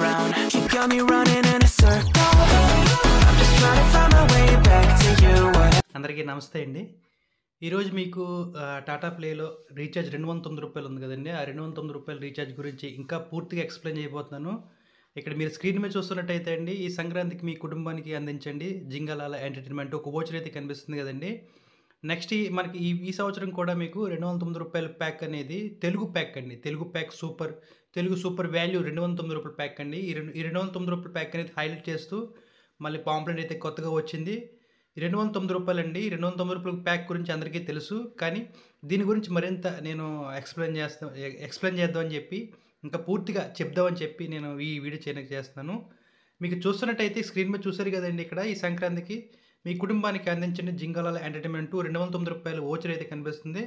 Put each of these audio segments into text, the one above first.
brown. You got me running in a circle. I'm just trying to find my way back to you. అందరికీ నమస్తే అండి ఈరోజు మీకు టాటా ప్లేలో రీఛార్జ్ రెండు వందల తొమ్మిది రూపాయలు ఉంది కదండి ఆ రెండు వందల తొమ్మిది రూపాయల రీఛార్జ్ గురించి ఇంకా పూర్తిగా ఎక్స్ప్లెయిన్ చేయబోతున్నాను ఇక్కడ మీరు స్క్రీన్ మీద చూస్తున్నట్టయితే అండి ఈ సంక్రాంతికి మీ కుటుంబానికి అందించండి జింగలాల ఎంటర్టైన్మెంట్ ఒక ఓచర్ అయితే కనిపిస్తుంది కదండి నెక్స్ట్ మనకి ఈ ఈ సంవత్సరం కూడా మీకు రెండు వందల తొమ్మిది రూపాయల ప్యాక్ అనేది తెలుగు ప్యాక్ అండి Telugu pack super Telugu super value రెండు వందల తొమ్మిది రూపాయలు ప్యాక్ అండి ఈ రెండు ఈ రెండు వందల తొమ్మిది రూపాయల ప్యాక్ అనేది హైలైట్ చేస్తూ మళ్ళీ పాంప్లెట్ అయితే కొత్తగా వచ్చింది రెండు వందల తొమ్మిది రూపాయలు అండి రెండు వందల తొమ్మిది రూపాయల ప్యాక్ గురించి అందరికీ తెలుసు కానీ దీని గురించి మరింత నేను ఎక్స్ప్లెయిన్ చేస్తా ఎక్స్ప్లెయిన్ చేద్దామని చెప్పి ఇంకా పూర్తిగా చెప్దామని చెప్పి నేను ఈ వీడియో చేయడానికి చేస్తాను మీకు చూస్తున్నట్టయితే స్క్రీన్ మీద చూసారు కదండి ఇక్కడ ఈ సంక్రాంతికి మీ కుటుంబానికి అందించిన జింగాలాల ఎంటర్టైన్మెంట్ రెండు వందల తొమ్మిది రూపాయల ఓచర్ అయితే కనిపిస్తుంది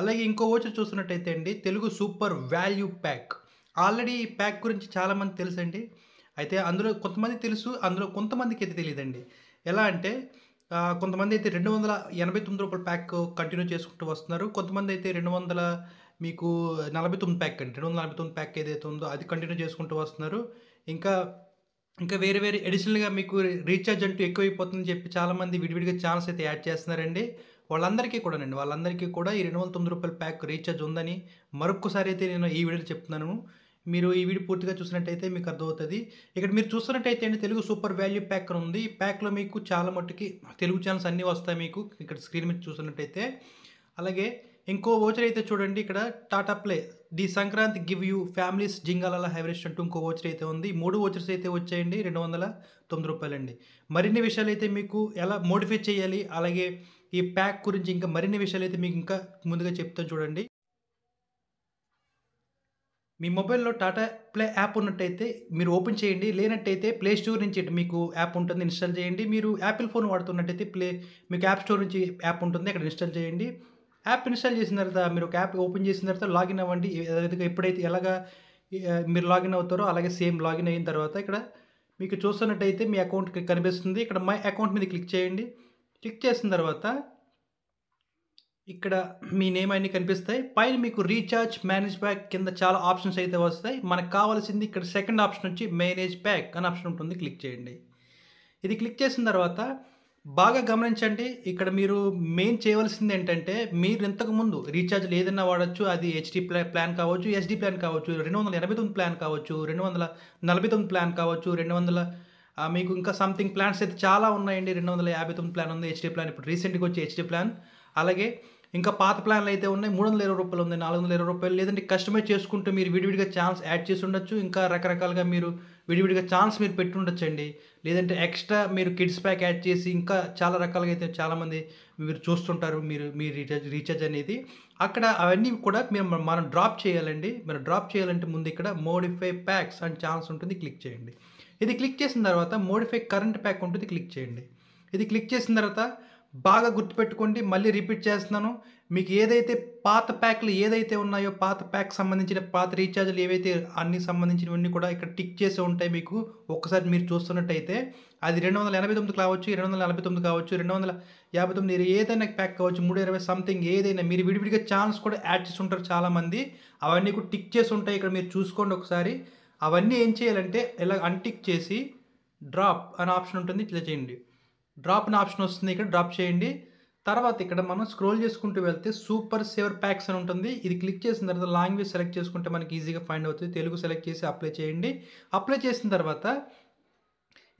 అలాగే ఇంకో ఓచర్ చూస్తున్నట్టయితే అండి Telugu super value pack already ఈ ప్యాక్ గురించి చాలామంది తెలుసండి అయితే అందులో కొంతమంది తెలుసు అందులో కొంతమందికి అయితే తెలియదండి ఎలా అంటే కొంతమంది అయితే రెండు వందల ఎనభై తొమ్మిది రూపాయల ప్యాక్ కంటిన్యూ చేసుకుంటూ వస్తున్నారు కొంతమంది అయితే రెండు వందల మీకు నలభై తొమ్మిది ప్యాక్ అండి రెండు వందల నలభై తొమ్మిది ప్యాక్ ఏదైతే ఉందో అది కంటిన్యూ చేసుకుంటూ వస్తున్నారు ఇంకా ఇంకా వేరే వేరే ఎడిషనల్గా మీకు రీఛార్జ్ అంటూ ఎక్కువైపోతుందని చెప్పి చాలామంది విడివిడిగా ఛానల్స్ అయితే యాడ్ చేస్తున్నారండి వాళ్ళందరికీ కూడానండి వాళ్ళందరికీ కూడా ఈ రెండు వందల తొమ్మిది రూపాయల ప్యాక్ రీఛార్జ్ ఉందని మరొకసారి అయితే నేను ఈ వీడియోలో చెప్తున్నాను మీరు ఈ వీడియో పూర్తిగా చూసినట్టయితే మీకు అర్థమవుతుంది ఇక్కడ మీరు చూస్తున్నట్టయితే అండి తెలుగు సూపర్ వాల్యూ ప్యాక్ ఉంది ప్యాక్లో మీకు చాలా మట్టుకి తెలుగు ఛానల్స్ అన్నీ వస్తాయి మీకు ఇక్కడ స్క్రీన్ మీద చూసినట్టయితే అలాగే ఇంకో ఓచర్ అయితే చూడండి ఇక్కడ Tata play the Sankranti give you families జింగాలాల హైవరెస్ట్ అంటూ ఇంకో ఓచర్ అయితే ఉంది మూడు ఓచర్స్ అయితే వచ్చాయండి రెండు వందల తొమ్మిది రూపాయలండి మరిన్ని విషయాలు అయితే మీకు ఎలా మోడిఫై చేయాలి అలాగే ఈ ప్యాక్ గురించి ఇంకా మరిన్ని విషయాలు అయితే మీకు ఇంకా ముందుగా చెప్తాను చూడండి మీ మొబైల్లో టాటా ప్లే యాప్ ఉన్నట్టయితే మీరు ఓపెన్ చేయండి లేనట్టయితే ప్లే స్టోర్ నుంచి మీకు యాప్ ఉంటుంది ఇన్స్టాల్ చేయండి మీరు యాపిల్ ఫోన్ వాడుతున్నట్టయితే ప్లే మీకు యాప్ స్టోర్ నుంచి యాప్ ఉంటుంది అక్కడ ఇన్స్టాల్ చేయండి యాప్ ఇన్స్టాల్ చేసిన తర్వాత మీరు ఒక యాప్ ఓపెన్ చేసిన తర్వాత లాగిన్ అవ్వండి ఎప్పుడైతే ఎలాగా మీరు లాగిన్ అవుతారో అలాగే సేమ్ లాగిన్ అయిన తర్వాత ఇక్కడ మీకు చూస్తున్నట్టయితే మీ అకౌంట్ కనిపిస్తుంది ఇక్కడ మై అకౌంట్ మీద క్లిక్ చేయండి క్లిక్ చేసిన తర్వాత ఇక్కడ మీ నేమ్ అన్ని కనిపిస్తాయి పైన మీకు రీఛార్జ్ మేనేజ్ ప్యాక్ కింద చాలా ఆప్షన్స్ అయితే వస్తాయి మనకు కావాల్సింది ఇక్కడ సెకండ్ ఆప్షన్ వచ్చి మేనేజ్ ప్యాక్ అని ఆప్షన్ ఉంటుంది క్లిక్ చేయండి ఇది క్లిక్ చేసిన తర్వాత బాగా గమనించండి ఇక్కడ మీరు మెయిన్ చేయవలసింది ఏంటంటే మీరు ఇంతకుముందు రీఛార్జ్లు ఏదైనా వాడచ్చు అది హెచ్డి ప్లా ప్లాన్ కావచ్చు ఎస్డి ప్లాన్ కావచ్చు రెండు వందల ఎనభై తొమ్మిది ప్లాన్ కావచ్చు రెండు వందల నలభై తొమ్మిది ప్లాన్ కావచ్చు రెండు వందల మీకు ఇంకా సంథింగ్ ప్లాన్స్ అయితే చాలా ఉన్నాయండి రెండు వందల యాభై తొమ్మిది ప్లాన్ ఉంది హెచ్డి ప్లాన్ ఇప్పుడు రీసెంట్గా వచ్చి హెచ్డి ప్లాన్ అలాగే ఇంకా పాత ప్లాన్లు అయితే ఉన్నాయి మూడు వందల ఇరవై రూపాయలు ఉంది నాలుగు వందల ఇరవై రూపాయలు లేదంటే కస్టమైజ్ చేసుకుంటూ మీరు విడివిడిగా ఛాన్స్ యాడ్ చేసి ఉండొచ్చు ఇంకా రకరకాలుగా మీరు విడివిడిగా ఛాన్స్ మీరు పెట్టి ఉండొచ్చండి లేదంటే ఎక్స్ట్రా మీరు కిడ్స్ ప్యాక్ యాడ్ చేసి ఇంకా చాలా రకాలుగా అయితే చాలామంది మీరు చూస్తుంటారు మీరు మీ రీఛార్జ్ రీఛార్జ్ అనేది అక్కడ అవన్నీ కూడా మీరు మనం డ్రాప్ చేయాలండి మీరు డ్రాప్ చేయాలంటే ముందు ఇక్కడ మోడిఫై ప్యాక్స్ అండ్ ఛాన్స్ ఉంటుంది క్లిక్ చేయండి ఇది క్లిక్ చేసిన తర్వాత మోడిఫై కరెంట్ ప్యాక్ ఉంటుంది క్లిక్ చేయండి ఇది క్లిక్ చేసిన తర్వాత బాగా గుర్తుపెట్టుకోండి మళ్ళీ రిపీట్ చేస్తున్నాను మీకు ఏదైతే పాత ప్యాక్లు ఏదైతే ఉన్నాయో పాత ప్యాక్ సంబంధించిన పాత రీఛార్జ్లు ఏవైతే అన్ని సంబంధించినవన్నీ కూడా ఇక్కడ టిక్ చేసి ఉంటాయి మీకు ఒక్కసారి మీరు చూస్తున్నట్టయితే అది రెండు వందల ఎనభై తొమ్మిది కావచ్చు రెండు వందల నలభై తొమ్మిది కావచ్చు రెండు వందల యాభై తొమ్మిది ఏదైనా ప్యాక్ కావచ్చు మూడు ఇరవై సంథింగ్ ఏదైనా మీరు విడివిడిగా ఛాన్స్ కూడా యాడ్ చేసి ఉంటారు చాలామంది అవన్నీ కూడా టిక్ చేసి ఉంటాయి ఇక్కడ మీరు చూసుకోండి ఒకసారి అవన్నీ ఏం చేయాలంటే ఇలా అన్టిక్ చేసి డ్రాప్ అనే ఆప్షన్ ఉంటుంది ఇట్లా చేయండి డ్రాప్ అనే ఆప్షన్ వస్తుంది ఇక్కడ డ్రాప్ చేయండి తర్వాత ఇక్కడ మనం స్క్రోల్ చేసుకుంటూ వెళ్తే సూపర్ సేవర్ ప్యాక్స్ అని ఉంటుంది ఇది క్లిక్ చేసిన తర్వాత లాంగ్వేజ్ సెలెక్ట్ చేసుకుంటే మనకి ఈజీగా ఫైండ్ అవుతుంది తెలుగు సెలెక్ట్ చేసి అప్లై చేయండి అప్లై చేసిన తర్వాత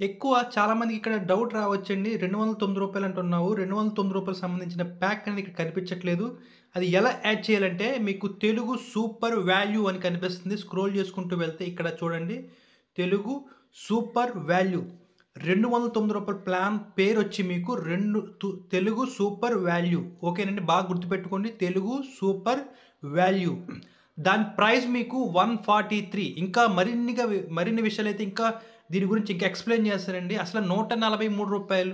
ఎక్కువ చాలామందికి ఇక్కడ డౌట్ రావచ్చండి రెండు వందల తొమ్మిది రూపాయలు అంటున్నావు రెండు వందల తొమ్మిది రూపాయలు సంబంధించిన ప్యాక్ అనేది ఇక్కడ కనిపించట్లేదు అది ఎలా యాడ్ చేయాలంటే మీకు తెలుగు సూపర్ వాల్యూ అని కనిపిస్తుంది స్క్రోల్ చేసుకుంటూ వెళ్తే ఇక్కడ చూడండి తెలుగు సూపర్ వాల్యూ రెండు వందల తొమ్మిది రూపాయల ప్లాన్ పేరు వచ్చి మీకు రెండు తెలుగు సూపర్ వాల్యూ ఓకేనండి బాగా గుర్తుపెట్టుకోండి తెలుగు సూపర్ వాల్యూ దాని ప్రైస్ మీకు వన్ ఫార్టీ త్రీ ఇంకా మరిన్నిగా మరిన్ని విషయాలు అయితే ఇంకా దీని గురించి ఇంకా ఎక్స్ప్లెయిన్ చేస్తారండి అసలు నూట నలభై మూడు రూపాయలు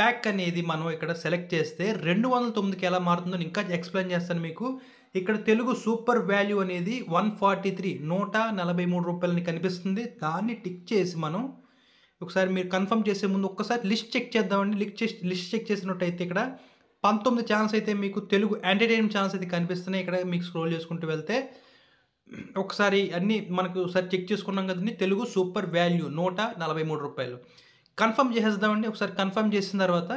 ప్యాక్ అనేది మనం ఇక్కడ సెలెక్ట్ చేస్తే రెండు వందల తొమ్మిదికి ఎలా మారుతుందో ఇంకా ఎక్స్ప్లెయిన్ చేస్తాను మీకు ఇక్కడ తెలుగు సూపర్ వాల్యూ అనేది వన్ ఫార్టీ త్రీ నూట నలభై మూడు రూపాయలని కనిపిస్తుంది దాన్ని టిక్ చేసి మనం ఒకసారి మీరు కన్ఫర్మ్ చేసే ముందు ఒక్కసారి లిస్ట్ చెక్ చేద్దామండి లిస్ట్ లిస్ట్ చెక్ చేసినట్టయితే ఇక్కడ పంతొమ్మిది ఛానల్స్ అయితే మీకు తెలుగు ఎంటర్టైన్మెంట్ ఛానల్స్ అయితే కనిపిస్తున్నాయి ఇక్కడ మీకు స్క్రోల్ చేసుకుంటూ వెళ్తే ఒకసారి అన్నీ మనకు ఒకసారి చెక్ చేసుకున్నాం కదండి తెలుగు సూపర్ వాల్యూ నూట నలభై మూడు రూపాయలు కన్ఫర్మ్ చేసేద్దామండి ఒకసారి కన్ఫర్మ్ చేసిన తర్వాత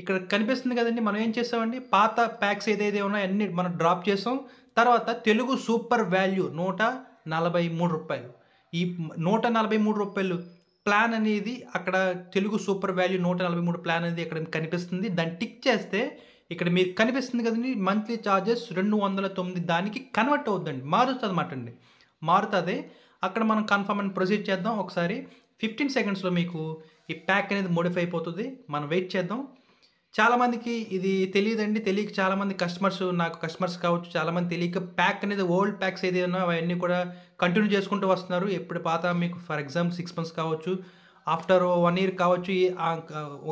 ఇక్కడ కనిపిస్తుంది కదండి మనం ఏం చేస్తామండి పాత ప్యాక్స్ ఏదైతే ఉన్నాయో అన్ని మనం డ్రాప్ చేసాం తర్వాత తెలుగు సూపర్ వాల్యూ నూట నలభై మూడు రూపాయలు ఈ నూట నలభై మూడు రూపాయలు ప్లాన్ అనేది అక్కడ తెలుగు సూపర్ వాల్యూ నూట నలభై మూడు ప్లాన్ అనేది ఇక్కడ కనిపిస్తుంది దాన్ని టిక్ చేస్తే ఇక్కడ మీరు కనిపిస్తుంది కదండి మంత్లీ ఛార్జెస్ రెండు వందల తొమ్మిది దానికి కన్వర్ట్ అవుద్దండి మారుతుంది అనమాట అండి మారుతుంది అక్కడ మనం కన్ఫర్మ్ అని ప్రొసీడ్ చేద్దాం ఒకసారి ఫిఫ్టీన్ సెకండ్స్లో మీకు ఈ ప్యాక్ అనేది మోడిఫై అయిపోతుంది మనం వెయిట్ చేద్దాం చాలామందికి ఇది తెలియదండి తెలియక చాలామంది కస్టమర్స్ నాకు కస్టమర్స్ కావచ్చు చాలామంది తెలియక ప్యాక్ అనేది ఓల్డ్ ప్యాక్స్ ఏదైనా అవన్నీ కూడా కంటిన్యూ చేసుకుంటూ వస్తున్నారు ఎప్పుడు పాత మీకు ఫర్ ఎగ్జాంపుల్ సిక్స్ మంత్స్ కావచ్చు ఆఫ్టర్ వన్ ఇయర్ కావచ్చు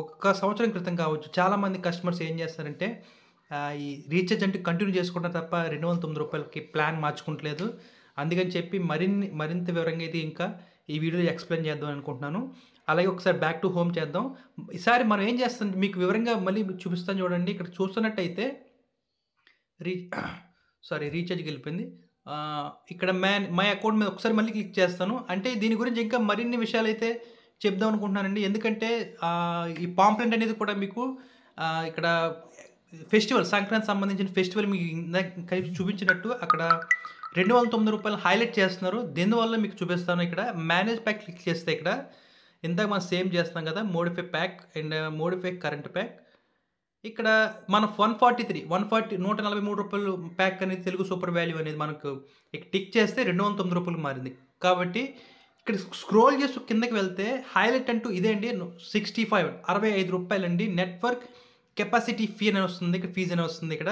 ఒక్క సంవత్సరం క్రితం కావచ్చు చాలామంది కస్టమర్స్ ఏం చేస్తారంటే ఈ రీఛార్జ్ అంటే కంటిన్యూ చేసుకుంటారు తప్ప రెండు వందల తొమ్మిది రూపాయలకి ప్లాన్ మార్చుకుంటలేదు అందుకని చెప్పి మరిన్ని మరింత వివరంగా ఇది ఇంకా ఈ వీడియో ఎక్స్ప్లెయిన్ చేద్దాం అనుకుంటున్నాను అలాగే ఒకసారి బ్యాక్ టు హోమ్ చేద్దాం ఈసారి మనం ఏం చేస్తాం మీకు వివరంగా మళ్ళీ మీకు చూపిస్తాను చూడండి ఇక్కడ చూస్తున్నట్టయితే రీ సారీ రీఛార్జ్కి వెళ్ళిపోయింది ఇక్కడ మ్యా మై అకౌంట్ మీద ఒకసారి మళ్ళీ క్లిక్ చేస్తాను అంటే దీని గురించి ఇంకా మరిన్ని విషయాలు అయితే చెప్దాం అనుకుంటున్నానండి ఎందుకంటే ఈ పాంప్లెంట్ అనేది కూడా మీకు ఇక్కడ ఫెస్టివల్ సంక్రాంతి సంబంధించిన ఫెస్టివల్ మీకు కలిపి చూపించినట్టు అక్కడ రెండు వందల తొమ్మిది రూపాయలు హైలైట్ చేస్తున్నారు దీనివల్ల మీకు చూపిస్తాను ఇక్కడ మేనేజ్ ప్యాక్ క్లిక్ చేస్తే ఇక్కడ ఇందాక మనం సేమ్ చేస్తున్నాం కదా modify pack and modify current pack ఇక్కడ మనం one forty three one forty నూట నలభై మూడు రూపాయలు ప్యాక్ అనేది తెలుగు సూపర్ వాల్యూ అనేది మనకు టిక్ చేస్తే రెండు వందల తొమ్మిది రూపాయలు మారింది కాబట్టి ఇక్కడ స్క్రోల్ చేసి కిందకి వెళ్తే హైలైట్ అంటూ ఇదే అండి సిక్స్టీ ఫైవ్ అరవై ఐదు రూపాయలు అండి నెట్వర్క్ కెపాసిటీ ఫీ అని వస్తుంది ఇక్కడ ఫీజు అని వస్తుంది ఇక్కడ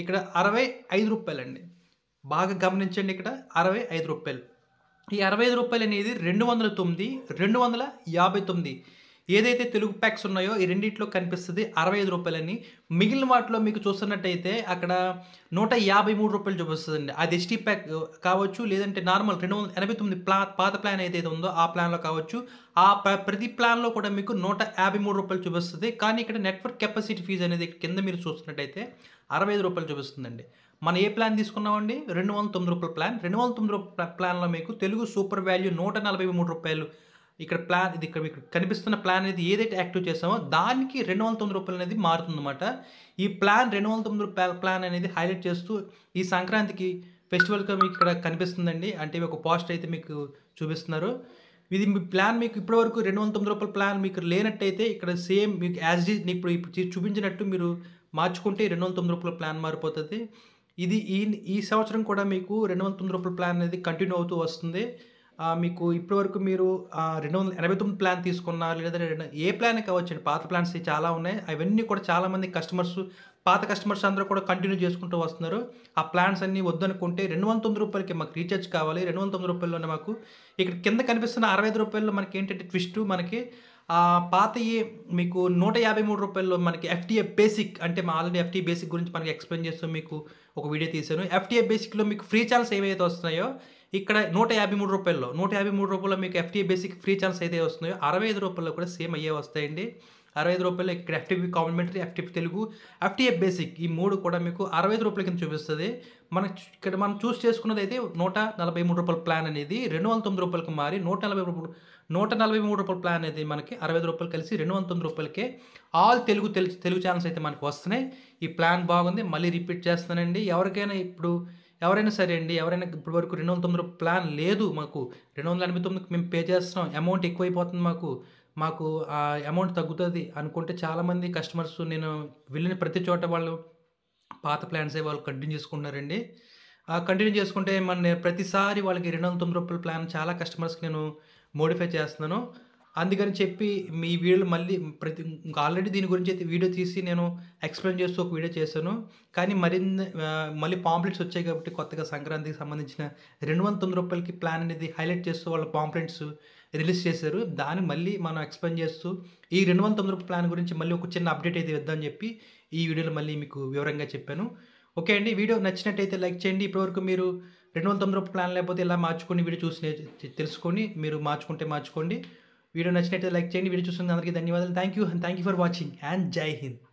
ఇక్కడ అరవై ఐదు రూపాయలు అండి బాగా గమనించండి ఇక్కడ అరవై ఐదు రూపాయలు ఈ అరవై ఐదు రూపాయలు అనేది రెండు వందల తొమ్మిది రెండు వందల యాభై తొమ్మిది ఏదైతే తెలుగు ప్యాక్స్ ఉన్నాయో ఈ రెండిట్లో కనిపిస్తుంది అరవై ఐదు రూపాయలని మిగిలిన వాటిలో మీకు చూస్తున్నట్టయితే అక్కడ నూట యాభై మూడు రూపాయలు చూపిస్తుందండి అది ఎస్టీ ప్యాక్ uh, కావచ్చు లేదంటే నార్మల్ రెండు వందల ఎనభై తొమ్మిది ప్లా పాత ప్లాన్ ఏదైతే ఉందో ఆ ప్లాన్లో కావచ్చు ఆ ప్రతి ప్లాన్లో కూడా మీకు నూట యాభై మూడు రూపాయలు చూపిస్తుంది కానీ ఇక్కడ నెట్వర్క్ కెపాసిటీ ఫీజు అనేది కింద మీరు చూస్తున్నట్టయితే అరవై ఐదు రూపాయలు చూపిస్తుందండి మనం ఏ ప్లాన్ తీసుకున్నామండి రెండు వందల తొమ్మిది రూపాయల ప్లాన్ రెండు వందల తొమ్మిది రూపాయల ప్లాన్లో మీకు తెలుగు సూపర్ వాల్యూ నూట నలభై మూడు రూపాయలు ఇక్కడ ప్లాన్ ఇది ఇక్కడ మీకు కనిపిస్తున్న ప్లాన్ అనేది ఏదైతే యాక్టివ్ చేసామో దానికి రెండు వందల తొమ్మిది రూపాయలు అనేది మారుతుందన్నమాట ఈ ప్లాన్ రెండు వందల తొమ్మిది రూపాయల ప్లాన్ అనేది హైలైట్ చేస్తూ ఈ సంక్రాంతికి ఫెస్టివల్గా మీకు ఇక్కడ కనిపిస్తుందండి అంటే ఒక పోస్ట్ అయితే మీకు చూపిస్తున్నారు ఇది మీ ప్లాన్ మీకు ఇప్పటివరకు రెండు వందల తొమ్మిది రూపాయల ప్లాన్ మీకు లేనట్టయితే ఇక్కడ సేమ్ మీకు యాజ్ ఇప్పుడు ఇప్పుడు చూపించినట్టు మీరు మార్చుకుంటే రెండు వందల తొమ్మిది రూపాయల ప్లాన్ మారిపోతుంది ఇది ఈ ఈ సంవత్సరం కూడా మీకు రెండు వందల తొమ్మిది రూపాయల ప్లాన్ అనేది కంటిన్యూ అవుతూ వస్తుంది మీకు ఇప్పటివరకు మీరు రెండు వందల ఎనభై తొమ్మిది ప్లాన్ తీసుకున్నా లేదా ఏ ప్లాన్ కావచ్చండి పాత ప్లాన్స్ చాలా ఉన్నాయి అవన్నీ కూడా చాలామంది కస్టమర్స్ పాత కస్టమర్స్ అందరూ కూడా కంటిన్యూ చేసుకుంటూ వస్తున్నారు ఆ ప్లాన్స్ అన్నీ వద్దనుకుంటే రెండు వందల తొమ్మిది రూపాయలకి మాకు రీఛార్జ్ కావాలి రెండు వందల తొమ్మిది రూపాయల్లోనే మాకు ఇక్కడ కింద కనిపిస్తున్న అరవై ఐదు రూపాయల్లో మనకి ఏంటంటే ట్విస్ట్ మనకి పాత మీకు నూట యాభై మూడు రూపాయల్లో మనకి ఎఫ్టీఏ బేసిక్ అంటే మా ఆల్రెడీ ఎఫ్టీ బేసిక్ గురించి మనకి ఎక్స్ప్లెయిన్ చేస్తూ మీకు ఒక వీడియో తీశాను ఎఫ్టీఏ బేసిక్లో మీకు ఫ్రీ ఛానల్స్ ఏవైతే వస్తున్నాయో ఇక్కడ నూట యాభై మూడు రూపాయల్లో నూట యాభై మూడు రూపాయల్లో మీకు ఎఫ్టీఏ బేసిక్ ఫ్రీ ఛానల్స్ అయితే వస్తున్నాయో అరవై ఐదు రూపాయల్లో కూడా సేమ్ అయ్యే వస్తాయండి అరవై ఐదు రూపాయలు ఇక్కడ FTP complimentary FTP Telugu FTA basic ఈ మూడు కూడా మీకు అరవై ఐదు రూపాయల కింద చూపిస్తుంది మనం ఇక్కడ మనం చూస్ చేసుకున్నది అయితే నూట నలభై మూడు రూపాయల ప్లాన్ అనేది రెండు వందల తొమ్మిది రూపాయలకు మారి నూట నలభై రూపాయలు నూట నలభై మూడు రూపాయల ప్లాన్ అయితే మనకి అరవై రూపాయలు కలిసి రెండు వందల తొమ్మిది రూపాయలకే ఆల్ తెలుగు తెలుగు తెలుగు ఛానల్స్ అయితే మనకు వస్తున్నాయి ఈ ప్లాన్ బాగుంది మళ్ళీ రిపీట్ చేస్తానండి ఎవరికైనా ఇప్పుడు ఎవరైనా సరే అండి ఎవరైనా ఇప్పటి వరకు రెండు వందల తొమ్మిది ప్లాన్ లేదు మాకు రెండు వందల ఎనభై తొమ్మిదికి మేము పే చేస్తున్నాం అమౌంట్ ఎక్కువైపోతుంది మాకు మాకు ఆ అమౌంట్ తగ్గుతుంది అనుకుంటే చాలామంది కస్టమర్స్ నేను వెళ్ళిన ప్రతి చోట వాళ్ళు పాత ప్లాన్స్ వాళ్ళు కంటిన్యూ చేసుకుంటున్నారండి కంటిన్యూ చేసుకుంటే మన ప్రతిసారి వాళ్ళకి రెండు వందల తొమ్మిది రూపాయల ప్లాన్ చాలా కస్టమర్స్కి నేను మోడిఫై చేస్తున్నాను అందుకని చెప్పి మీ వీడియోలు మళ్ళీ ప్రతి ఇంకా ఆల్రెడీ దీని గురించి అయితే వీడియో తీసి నేను ఎక్స్ప్లెయిన్ చేస్తూ ఒక వీడియో చేశాను కానీ మరిన్ని మళ్ళీ పాంప్లెట్స్ వచ్చాయి కాబట్టి కొత్తగా సంక్రాంతికి సంబంధించిన రెండు వందల తొమ్మిది రూపాయలకి ప్లాన్ అనేది హైలైట్ చేస్తూ వాళ్ళ పాంప్లెట్స్ రిలీజ్ చేశారు దాన్ని మళ్ళీ మనం ఎక్స్ప్లెయిన్ చేస్తూ ఈ రెండు వందల తొమ్మిది రూపాయల ప్లాన్ గురించి మళ్ళీ ఒక చిన్న అప్డేట్ అయితే ఇద్దామని చెప్పి ఈ వీడియోలో మళ్ళీ మీకు వివరంగా చెప్పాను ఓకే అండి వీడియో నచ్చినట్టయితే లైక్ చేయండి ఇప్పటివరకు మీరు రెండు వందల తొమ్మిది ప్లాన్ లేకపోతే ఇలా మార్చుకొని వీడియో చూసి తెలుసుకొని మీరు మార్చుకుంటే మార్చుకోండి వీడియో నచ్చినట్టు లైక్ చేయండి వీడియో చూస్తున్న అందరికీ ధన్యవాదాలు thank you thank you for watching and జై హింద్